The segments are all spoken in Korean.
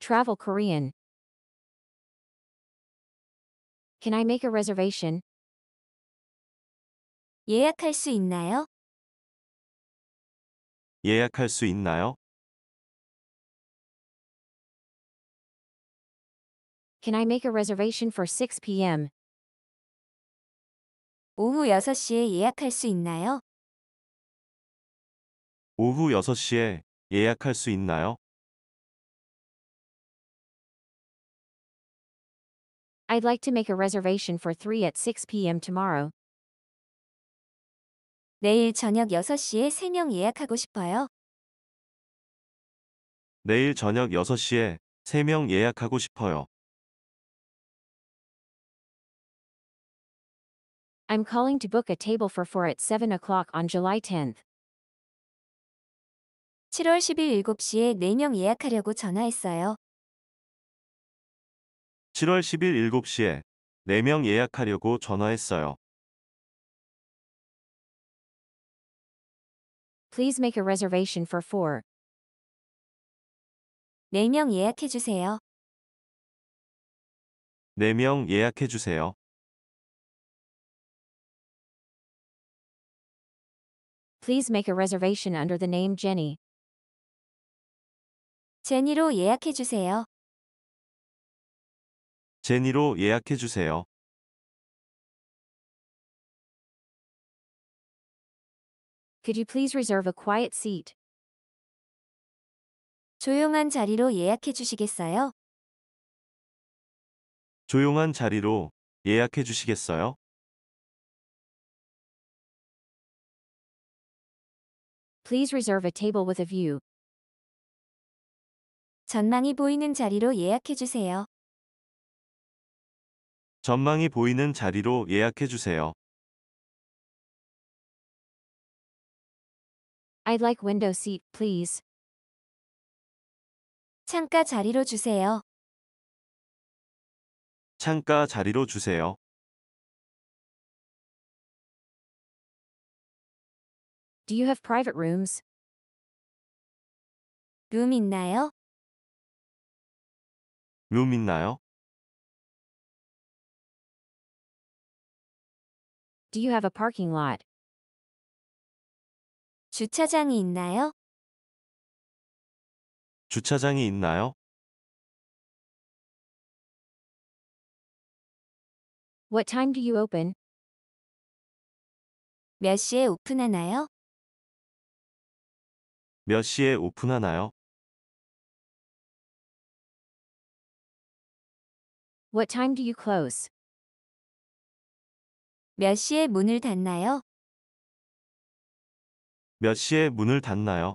Travel Korean. Can I make a reservation? 예약할 수 있나요? 예약할 수 있나요? Can I make a reservation for 6 p.m.? 오후 6시에 예약할 수 있나요? 오후 6시에 예약할 수 있나요? I'd like to make a reservation for 3 at 6 p.m. tomorrow. 내일 저녁 6시에 3명 예약하고 싶어요. 내일 저녁 6시에 3명 예약하고 싶어요. I'm calling to book a table for 4 at 7 o'clock on July 10th. 7월 10일 7시에 4명 예약하려고 전화했어요. 7월 10일 7시에 4명 예약하려고 전화했어요. Please make a reservation for 4. 4명 예약해 주세요. 4명 예약해 주세요. Please make a reservation under the name Jenny. 제니로 예약해 주세요. 제니로 예약해주세요. Could you please reserve a quiet seat? 조용한 자리로 예약해 주시겠어요? 조용한 자리로 예약해 주시겠어요? Please reserve a table with a view. 전망이 보이는 자리로 예약해 주세요. 전망이 보이는 자리로 예약해 주세요. I'd like window seat, please. 창가 자리로 주세요. 창가 자리로 주세요. Do you have private rooms? 룸 있나요? 룸 있나요? Do you have a parking lot? 주차장이 있나요? 주차장이 있나요? What time do you open? 몇 시에 오픈하나요? 몇 시에 오픈하나요? What time do you close? 몇 시에 문을 닫나요? 몇 시에 문을 닫나요?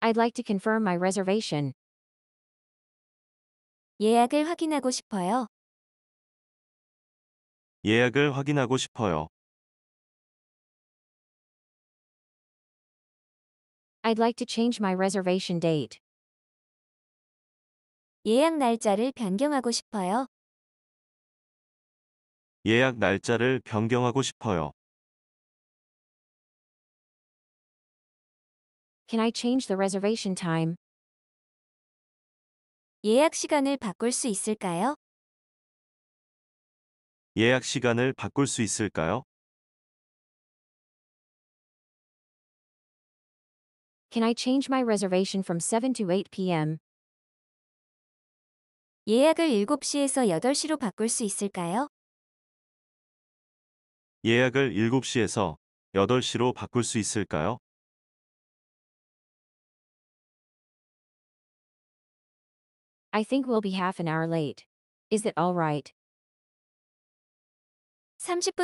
I'd like to confirm my reservation. 예약을 확인하고 싶어요. 예약을 확인하고 싶어요. I'd like to change my reservation date. 예약 날짜를 변경하고 싶어요. 예약 날짜를 변경하고 싶어요. Can I change the reservation time? 예약 시간을 바꿀 수 있을까요? 예약 시간을 바꿀 수 있을까요? Can I change my reservation from 7 to 8 p.m.? 예약을 7시에서 8시로 바꿀 수 있을까요? 예약을 7시에서 8시로 바꿀 수 있을까요? 30분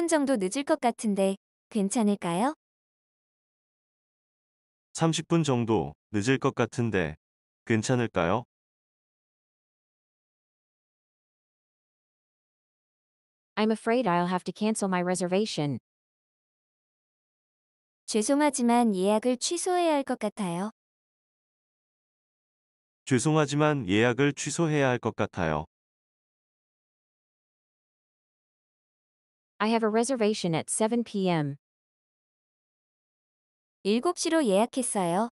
정도 늦을 것 같은데 괜찮을까요? 30분 정도 늦을 것 같은데 괜찮을까요? I'm afraid I'll have to cancel my reservation. 죄송하지만 예약을 취소해야 할 것 같아요. 죄송하지만 예약을 취소해야 할것 같아요. I have a reservation at 7 p.m. 7시로 예약했어요.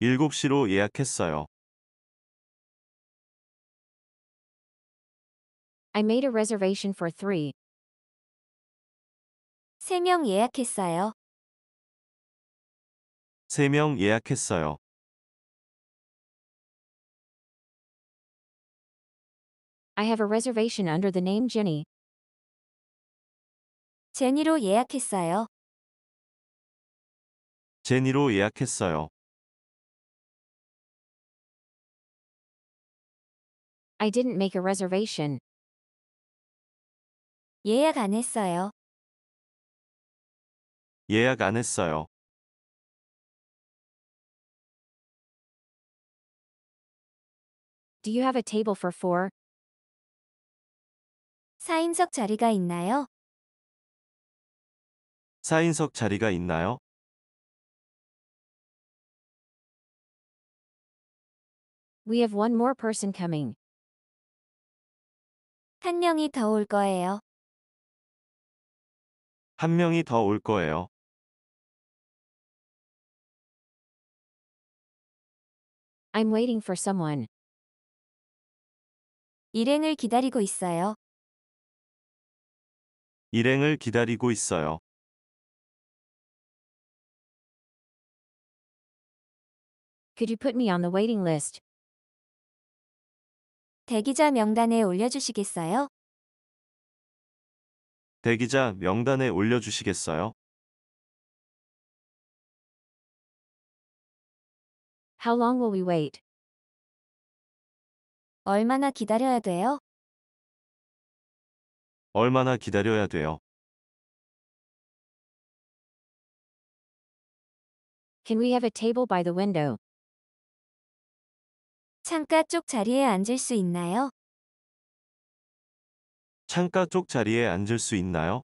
7시로 예약했어요. I made a reservation for three. 3명 예약했어요. 3명 예약했어요. I have a reservation under the name Jenny. 제니로 예약했어요. 제니로 예약했어요. I didn't make a reservation. 예약 안 했어요. 예약 안 했어요. Do you have a table for four? 4인석 자리가 있나요? 4인석 자리가 있나요? We have one more person coming. 한 명이 더 올 거예요. 한 명이 더 올 거예요. I'm waiting for someone. 일행을 기다리고 있어요. 일행을 기다리고 있어요. Could you put me on the waiting list? 대기자 명단에 올려주시겠어요? 대기자 명단에 올려주시겠어요? How long will we wait? 얼마나 기다려야 돼요? 얼마나 기다려야 돼요? Can we have a table by the window? 창가 쪽 자리에 앉을 수 있나요? 창가 쪽 자리에 앉을 수 있나요?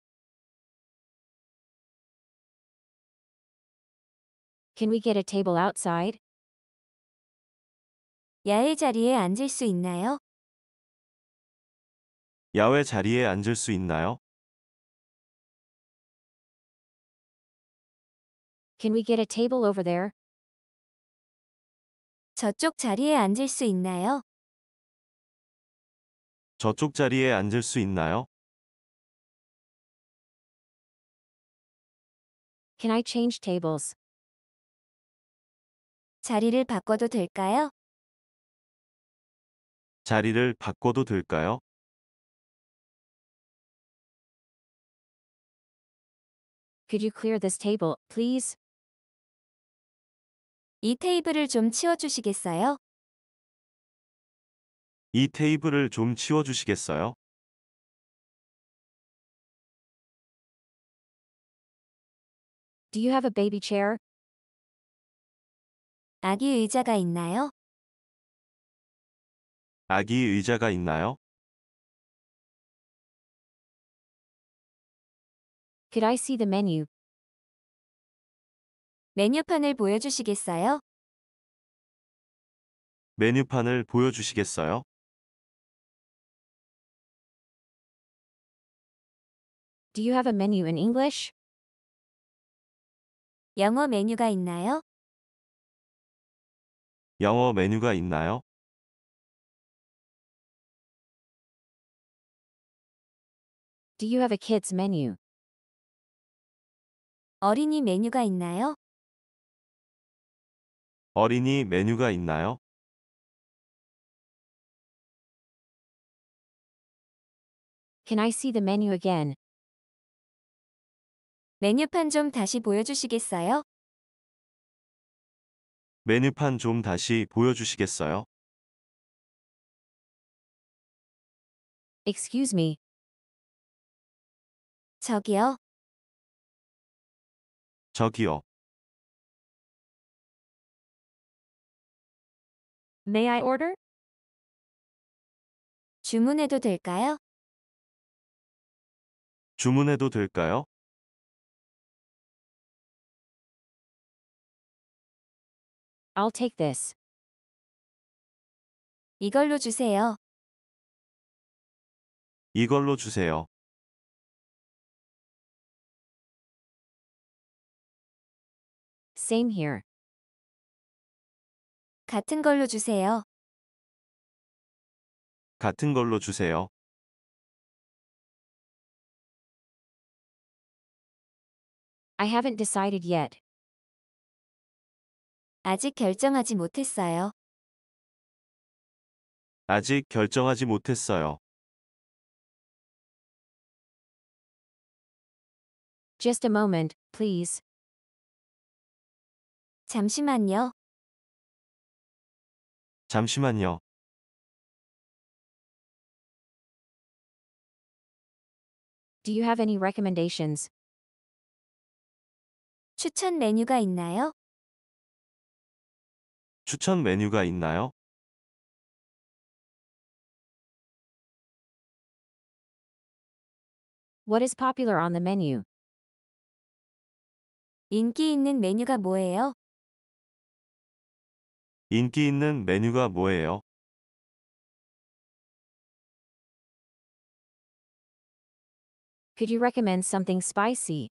Can we get a table outside? 야외 자리에 앉을 수 있나요? 야외 자리에 앉을 수 있나요? Can we get a table over there? 저쪽 자리에 앉을 수 있나요? 저쪽 자리에 앉을 수 있나요? Can I change tables? 자리를 바꿔도 될까요? 자리를 바꿔도 될까요? Could you clear this table, please? 이 테이블을 좀 치워주시겠어요? 이 테이블을 좀 치워주시겠어요? 아기 의자가 있나요? 아기 의자가 있나요? Could I see the menu? 메뉴판을 보여주시겠어요? 메뉴판을 보여주시겠어요? Do you have a menu in English? 영어 메뉴가 있나요? 영어 메뉴가 있나요? Do you have a kids menu? 어린이 메뉴가 있나요? 어린이 메뉴가 있나요? Can I see the menu again? 메뉴판 좀 다시 보여주시겠어요? 메뉴판 좀 다시 보여주시겠어요? Excuse me. 저기요. 저기요. May I order? 주문해도 될까요? 주문해도 될까요? I'll take this. 이걸로 주세요. 이걸로 주세요. Same here. 같은 걸로 주세요. 같은 걸로 주세요. I haven't decided yet. 아직 결정하지 못했어요. 아직 결정하지 못했어요. Just a moment, please. 잠시만요. 잠시만요. Do you have any recommendations? 추천 메뉴가 있나요? 추천 메뉴가 있나요? What is popular on the menu? 인기 있는 메뉴가 뭐예요? 인기 있는 메뉴가 뭐예요? Could you recommend something spicy?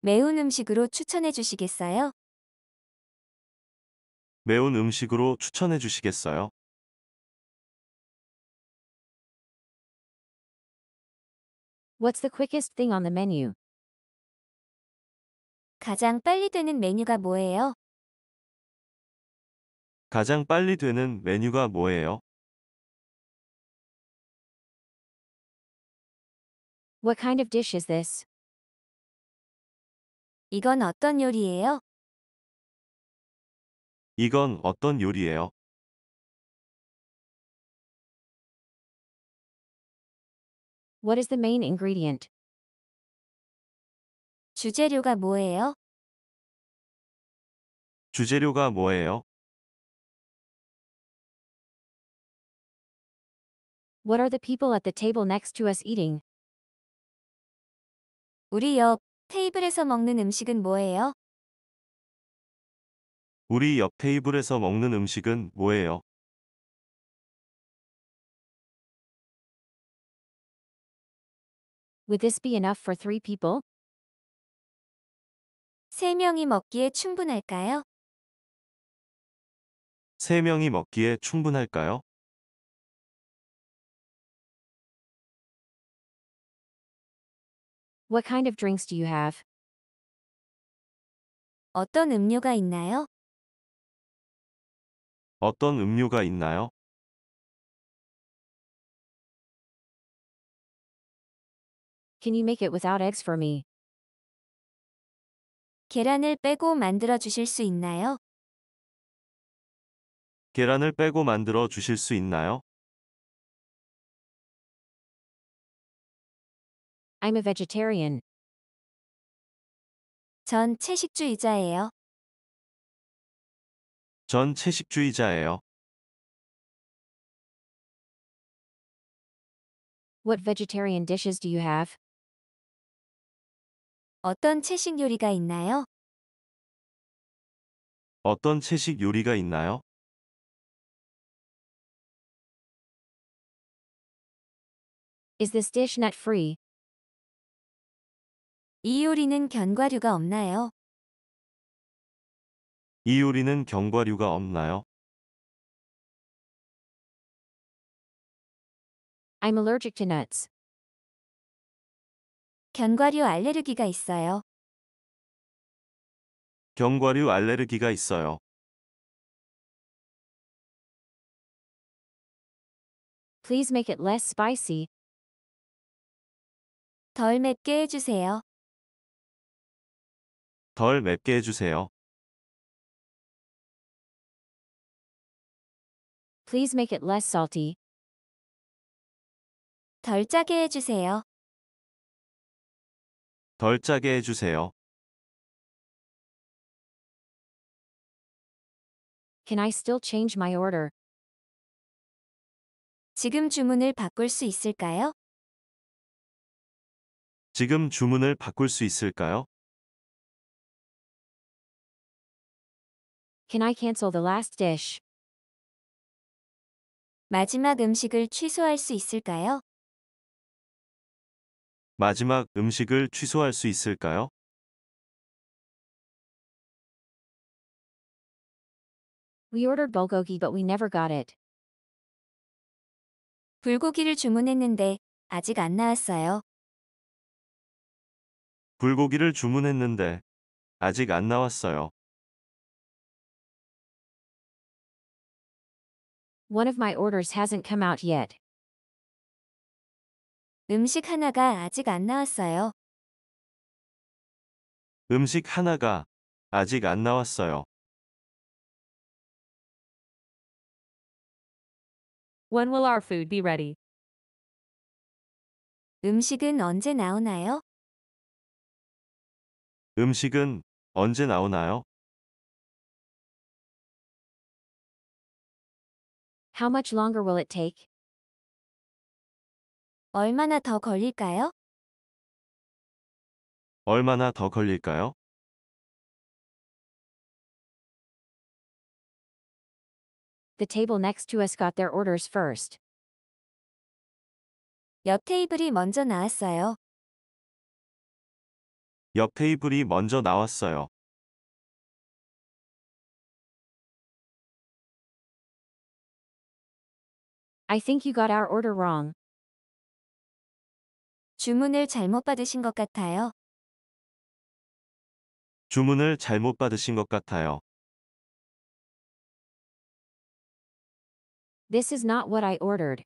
매운 음식으로 추천해 주시겠어요? 매운 음식으로 추천해 주시겠어요? What's the quickest thing on the menu? 가장 빨리 되는 메뉴가 뭐예요? 가장 빨리 되는 메뉴가 뭐예요? What kind of dish is this? 이건 어떤 요리예요? 이건 어떤 요리예요? What is the main ingredient? 주재료가 뭐예요? 주재료가 뭐예요? What are the people at the table next to us eating? 우리 옆 테이블에서 먹는 음식은 뭐예요? 우리 옆 테이블에서 먹는 음식은 뭐예요? Would this be enough for three people? 세 명이 먹기에 충분할까요? 세 명이 먹기에 충분할까요? What kind of drinks do you have? 어떤 음료가 있나요? 어떤 음료가 있나요? 계란을 빼고 만들어 주실 수 있나요? 계란을 빼고 만들어 주실 수 있나요? I'm a vegetarian. 전 채식주의자예요. 전 채식주의자예요. What vegetarian dishes do you have? 어떤 채식 요리가 있나요? 어떤 채식 요리가 있나요? Is this dish nut free? 이 요리는 견과류가 없나요? 이 요리는 견과류가 없나요? I'm allergic to nuts. 견과류 알레르기가 있어요. 견과류 알레르기가 있어요. Please make it less spicy. 덜 맵게 해주세요. 덜 맵게 해주세요. Please make it less salty. 덜 짜게 해주세요. 덜 짜게 해주세요. Can I still change my order? 지금 주문을 바꿀 수 있을까요? 지금 주문을 바꿀 수 있을까요? Can I cancel the last dish? 마지막 음식을 취소할 수 있을까요? 마지막 음식을 취소할 수 있을까요? w 불고기를 주문했는데 아직 안 나왔어요. 불고기를 주문했는데 아직 안 나왔어요. One of my orders hasn't come out yet. 음식 하나가 아직 안 나왔어요. 음식 하나가 아직 안 나왔어요. When will our food be ready? 음식은 언제 나오나요? 음식은 언제 나오나요? How much longer will it take? 얼마나 더 걸릴까요? 얼마나 더 걸릴까요? The table next to us got their orders first. 옆 테이블이 먼저 나왔어요. 옆 테이블이 먼저 나왔어요. I think you got our order wrong. 주문을 잘못 받으신 것 같아요. 주문을 잘못 받으신 것 같아요. This is not what I ordered.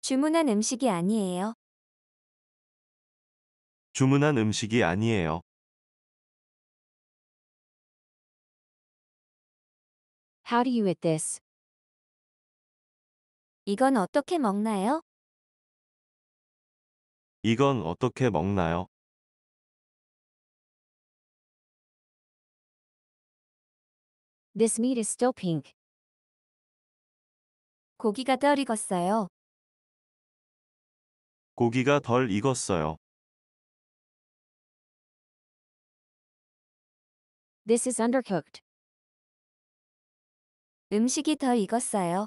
주문한 음식이 아니에요. 주문한 음식이 아니에요. How do you eat this? 이건 어떻게 먹나요? 이건 어떻게 먹나요? 고기가 덜 익었어요. 고기가 덜 익었어요. This is undercooked. 음식이 덜 익었어요.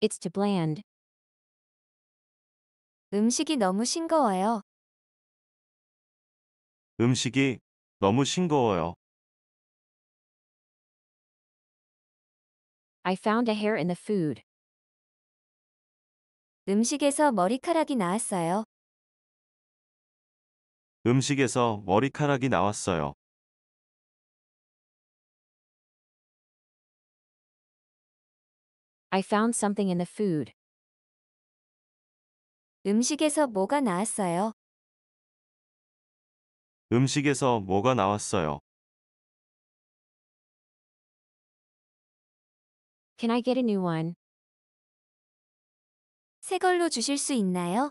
It's too bland. 음식이 너무 싱거워요. 음식이 너무 싱거워요. I found a hair in the food. 음식에서 머리카락이 나왔어요. 음식에서 머리카락이 나왔어요. I found something in the food. 음식에서 뭐가 나왔어요? 음식에서 뭐가 나왔어요? Can I get a new one? 새 걸로 주실 수 있나요?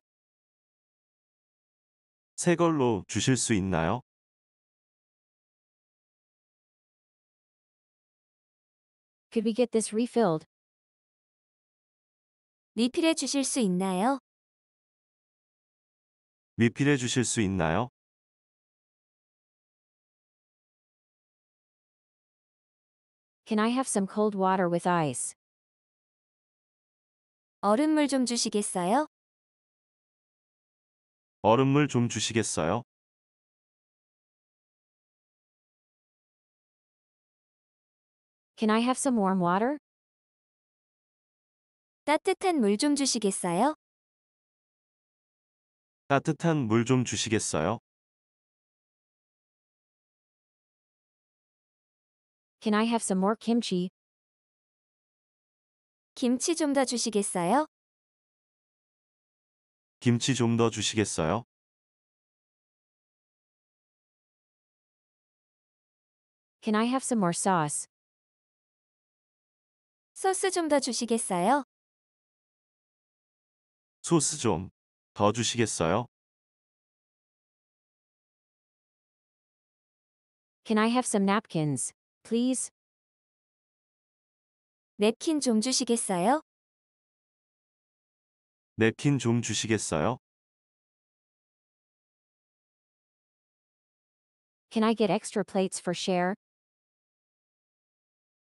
새 걸로 주실 수 있나요? Could we get this refilled? 리필해 주실 수 있나요? 리필해 주실 수 있나요? Can I have some cold water with ice? 얼음물 좀 주시겠어요? 얼음물 좀 주시겠어요? Can I have some warm water? 따뜻한 물좀 주시겠어요? 따뜻한 물 좀 주시겠어요? Can I have some more kimchi? 김치 좀 더 주시겠어요? 김치 좀 더 주시겠어요? Can I have some more sauce? 소스 좀 더 주시겠어요? 소스 좀 주시겠어요? Can I have some napkins, please? 냅킨 좀 주시겠어요? 냅킨 좀 주시겠어요? Can I get extra plates for share?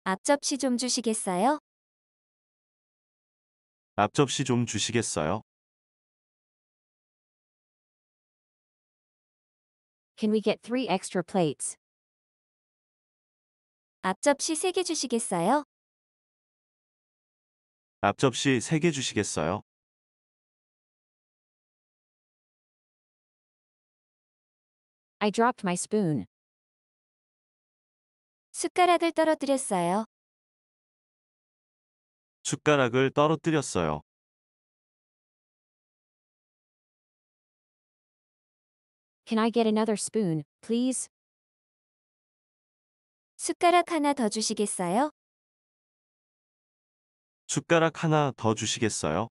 앞접시 좀 주시겠어요? 앞접시 좀 주시겠어요? Can we get three extra plates? 앞접시 3개 주시겠어요? 앞접시 3개 주시겠어요? I dropped my spoon. 숟가락을 떨어뜨렸어요. 숟가락을 떨어뜨렸어요. Can I get another spoon, please? 숟가락 하나 더 주시겠어요? 숟가락 하나 더 주시겠어요?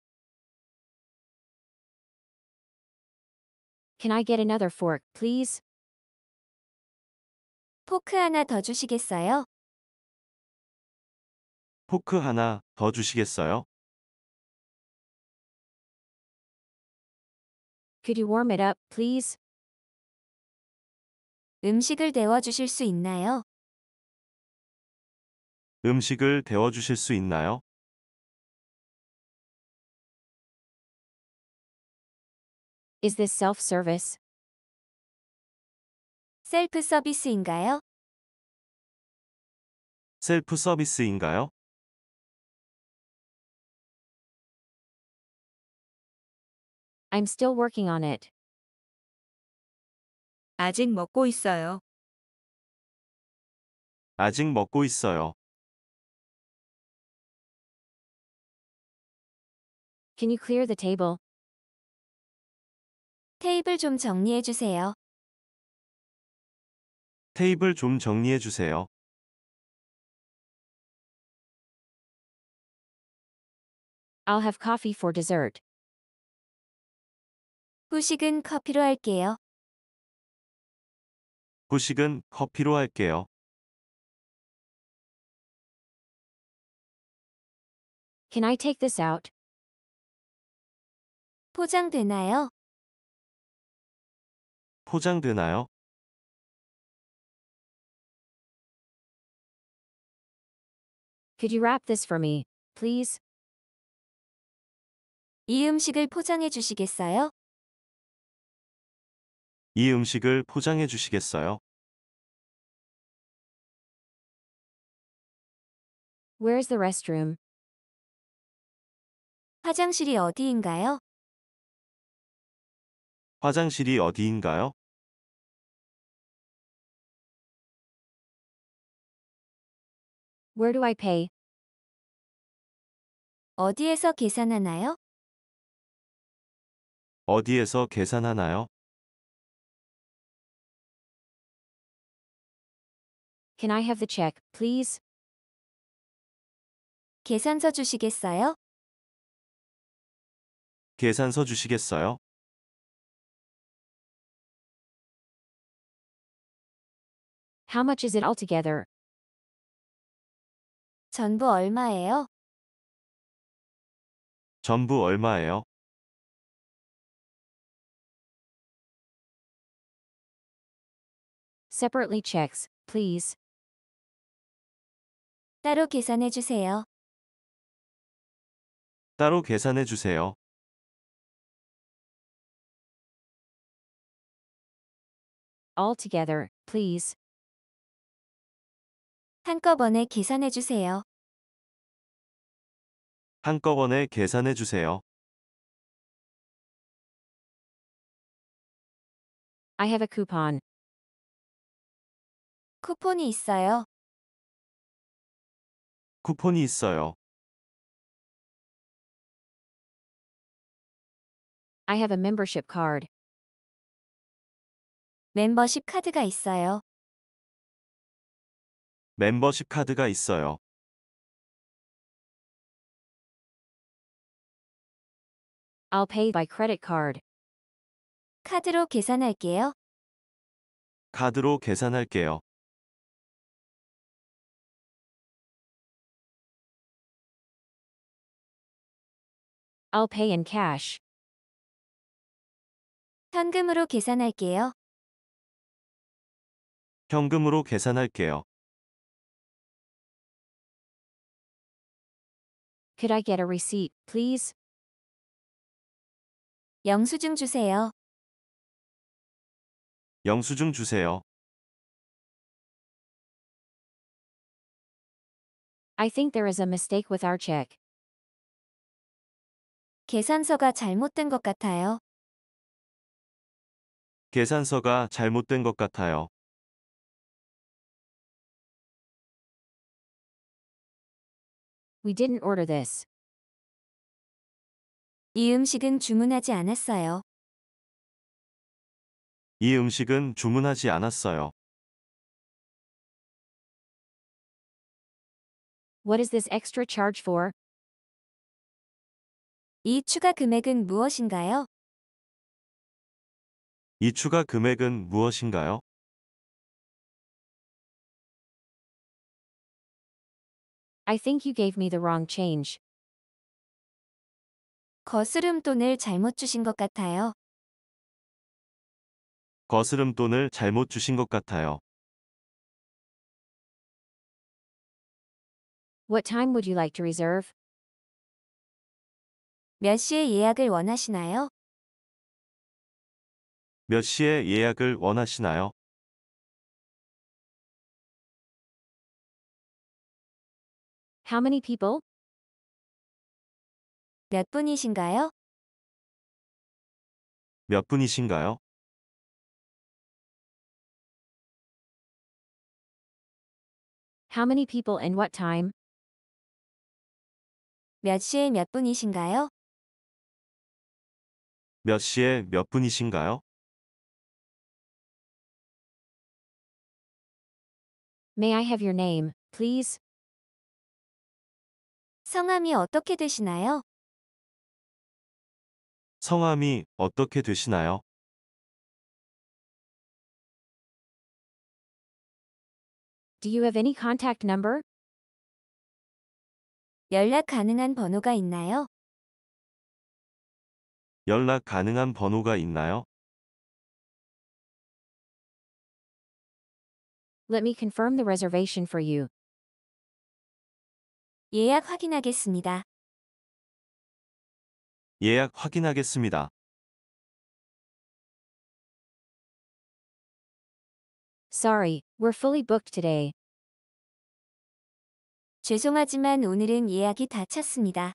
Can I get another fork, please? 포크 하나 더 주시겠어요? 포크 하나 더 주시겠어요? Could you warm it up, please? 음식을 데워 주실 수 있나요? 음식을 데워 주실 수 있나요? Is this self-service? 셀프 서비스인가요? 셀프 서비스인가요? I'm still working on it. 아직 먹고 있어요. 아직 먹고 있어요. Can you clear the table? 테이블 좀 정리해 주세요. 테이블 좀 정리해 주세요. I'll have coffee for dessert. 후식은 커피로 할게요. 후식은 커피로 할게요. Can I take this out? 포장되나요? 포장되나요? Could you wrap this for me, please? 이 음식을 포장해 주시겠어요? 이 음식을 포장해 주시겠어요? Where's the restroom? 화장실이 어디인가요? 화장실이 어디인가요? Where do I pay? 어디에서 계산하나요? 어디에서 계산하나요? Can I have the check, please? 계산서 주시겠어요? 계산서 주시겠어요? How much is it altogether? 전부 얼마예요? 전부 얼마예요? Separately checks, please. 따로 계산해 주세요. 따로 계산해 주세요. 한꺼번에 계산해 주세요. 한꺼번에 계산해 주세요. I have a coupon. 쿠폰이 있어요. 쿠폰이 있어요. I have a membership card. 멤버십 카드가 있어요. 멤버십 카드가 있어요. I'll pay by credit card. 카드로 계산할게요. 카드로 계산할게요. I'll pay in cash. 현금으로 계산할게요. 현금으로 계산할게요. Could I get a receipt, please? 영수증 주세요. 영수증 주세요. I think there is a mistake with our check. 계산서가 잘못된 것 같아요. 계산서가 잘못된 것 같아요. 이 음식은 주문하지 않았어요. 이 음식은 주문하지 않았어요. What is this extra charge for? 이 추가 금액은 무엇인가요? 이 추가 금액은 무엇인가요? I think you gave me the wrong change. 거스름 돈을 잘못 주신 것 같아요. 거스름 돈을 잘못 주신 것 같아요. What time would you like to reserve? 몇 시에 예약을 원하시나요? 몇 시에 예약을 원하시나요? 몇 분이신가요? 몇 분이신가요? How many people and what time? 몇 시에 몇 분이신가요? 몇 시에 몇 분이신가요? May I have your name, please? 성함이 어떻게 되시나요? 성함이 어떻게 되시나요? Do you have any contact number? 연락 가능한 번호가 있나요? 연락 가능한 번호가 있나요? Let me confirm the reservation for you. 예약 확인하겠습니다. 예약 확인하겠습니다. Sorry, we're fully booked today. 죄송하지만 오늘은 예약이 다 찼습니다.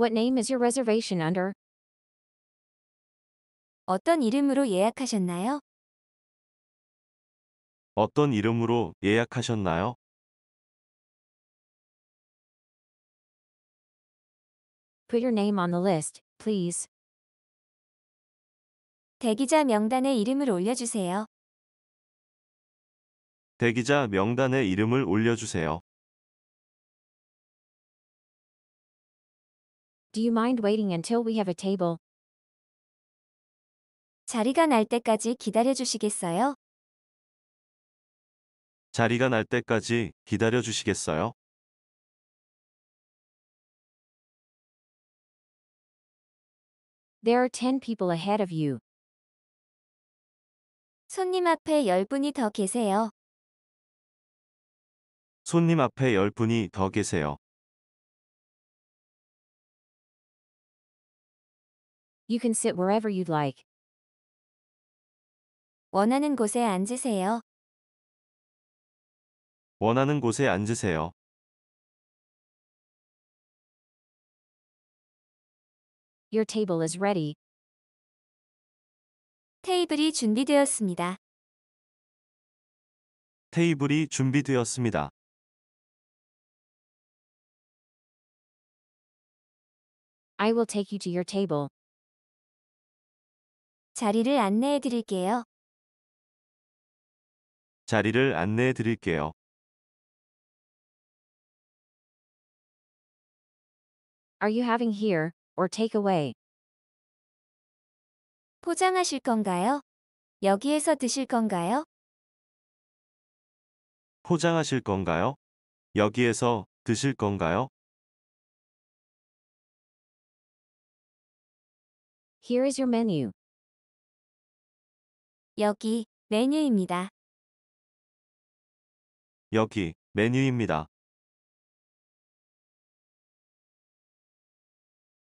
What name is your reservation under? 어떤 이름으로 예약하셨나요? 어떤 이름으로 예약하셨나요? Put your name on the list, please. 대기자 명단에 이름을 올려주세요. 대기자 명단에 이름을 올려주세요. Do you mind waiting until we have a table? 자리가 날 때까지 기다려 주시겠어요? 자리가 날 때까지 기다려 주시겠어요? There are 10 people ahead of you. 손님 앞에 10분이 더 계세요. 손님 앞에 10분이 더 계세요. You can sit wherever you'd like. 원하는 곳에 앉으세요. 원하는 곳에 앉으세요. Your table is ready. 테이블이 준비되었습니다. 테이블이 준비되었습니다. I will take you to your table. 자리를 안내해 드릴게요. 자리를 안내해 드릴게요. 포장하실 건가요? 여기에서 드실 건가요? 포장하실 건가요? 여기에서 드실 건가요? Here is your menu. 여기 메뉴입니다. 여기 메뉴입니다.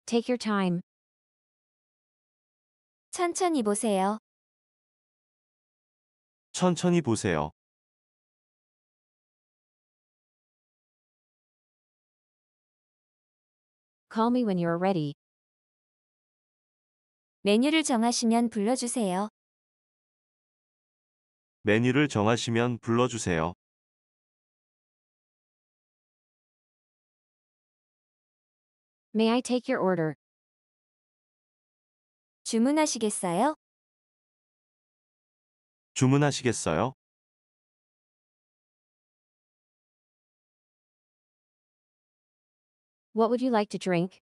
Take your time. 천천히 보세요. 천천히 보세요. Call me when you're ready. 메뉴를 정하시면 불러주세요. 메뉴를 정하시면 불러주세요. May I take your order? 주문하시겠어요? 주문하시겠어요? What would you like to drink?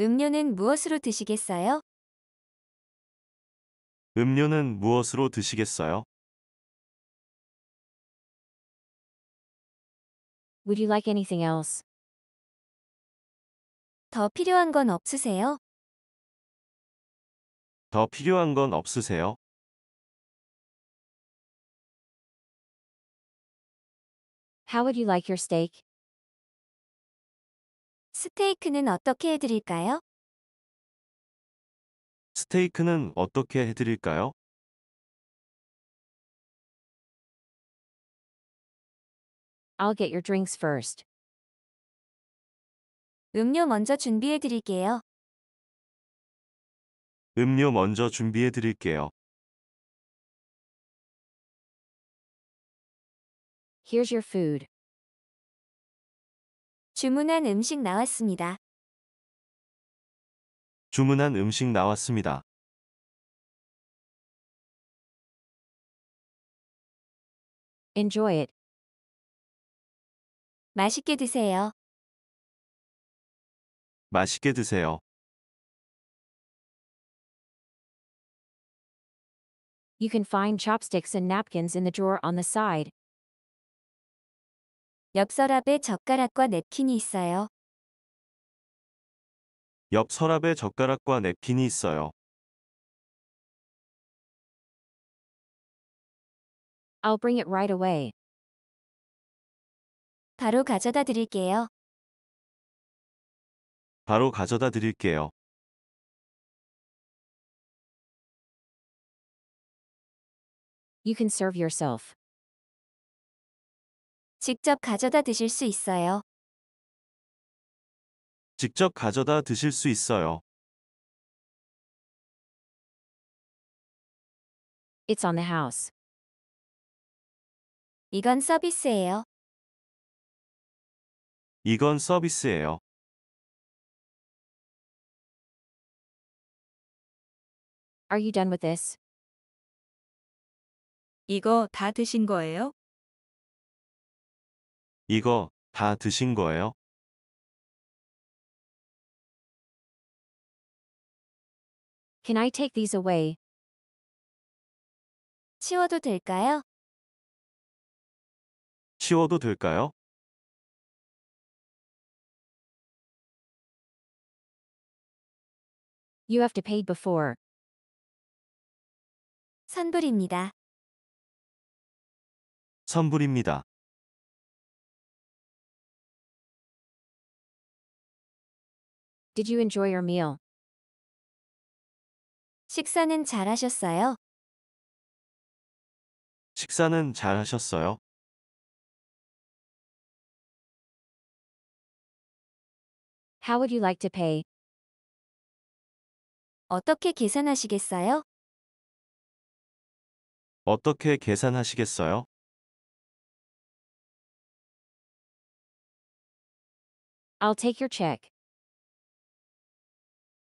음료는 무엇으로 드시겠어요? 음료는 무엇으로 드시겠어요? Would you like anything else? 더 필요한 건 없으세요? 더 필요한 건 없으세요? How would you like your steak? 스테이크는 어떻게 해드릴까요? 스테이크는 어떻게 해드릴까요? 음료 먼저 준비해 드릴게요. 음료 먼저 준비해 드릴게요. Here's your food. 주문한 음식 나왔습니다. 주문한 음식 나왔습니다. Enjoy it. 맛있게 드세요. 맛있게 드세요. You can find chopsticks and napkins in the drawer on the side. 옆서랍에 젓가락과 냅킨이 있어요. 옆 서랍에 젓가락과 냅킨이 있어요. 'I'll bring it right away.' 바로 가져다 드릴게요. 바로 가져다 드릴게요. You can serve yourself. 직접 가져다 드실 수 있어요. 직접 가져다 드실 수 있어요. It's on the house. 이건 서비스예요. 이건 서비스예요. Are you done with this? 이거 다 드신 거예요? 이거 다 드신 거예요? Can I take these away? 치워도 될까요? 치워도 될까요? You have to pay before. 선불입니다. 선불입니다. Did you enjoy your meal? 식사는 잘 하셨어요? 식사는 잘 하셨어요? 어떻게 계산하시겠어요? 어떻게 계산하시겠어요? I'll take your check.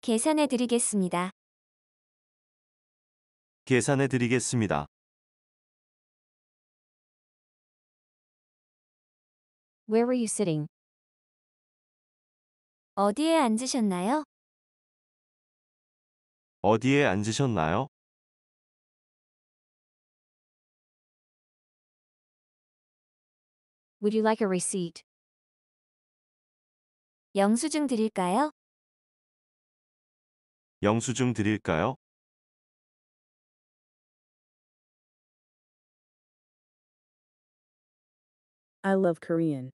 계산해 드리겠습니다. 계산해 드리겠습니다. 어디에 앉으셨나요? 어디에 앉으셨나요? Would you like a receipt? 영수증 드릴까요? 영수증 드릴까요? I love Korean.